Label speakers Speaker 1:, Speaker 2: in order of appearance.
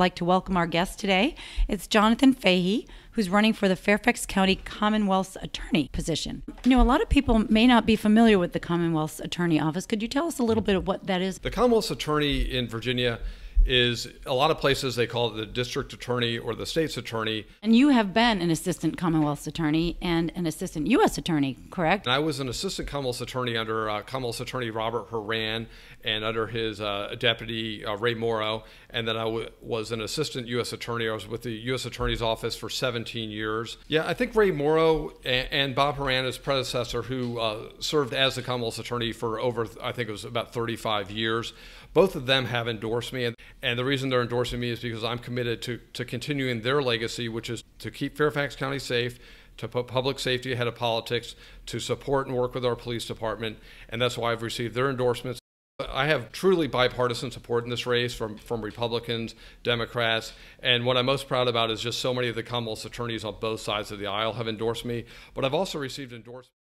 Speaker 1: like to welcome our guest today. It's Jonathan Fahey, who's running for the Fairfax County Commonwealth's Attorney position. You know, a lot of people may not be familiar with the Commonwealth's Attorney Office. Could you tell us a little bit of what that is?
Speaker 2: The Commonwealth's Attorney in Virginia is a lot of places they call it the district attorney or the state's attorney.
Speaker 1: And you have been an assistant Commonwealth's attorney and an assistant U.S. attorney, correct?
Speaker 2: And I was an assistant Commonwealth's attorney under uh, Commonwealth's attorney Robert Horan and under his uh, deputy uh, Ray Morrow. And then I was an assistant U.S. attorney. I was with the U.S. attorney's office for 17 years. Yeah, I think Ray Morrow and, and Bob Horan, his predecessor, who uh, served as the Commonwealth's attorney for over, I think it was about 35 years, both of them have endorsed me. And the reason they're endorsing me is because I'm committed to, to continuing their legacy, which is to keep Fairfax County safe, to put public safety ahead of politics, to support and work with our police department. And that's why I've received their endorsements. I have truly bipartisan support in this race from, from Republicans, Democrats, and what I'm most proud about is just so many of the Commonwealth's attorneys on both sides of the aisle have endorsed me, but I've also received endorsements.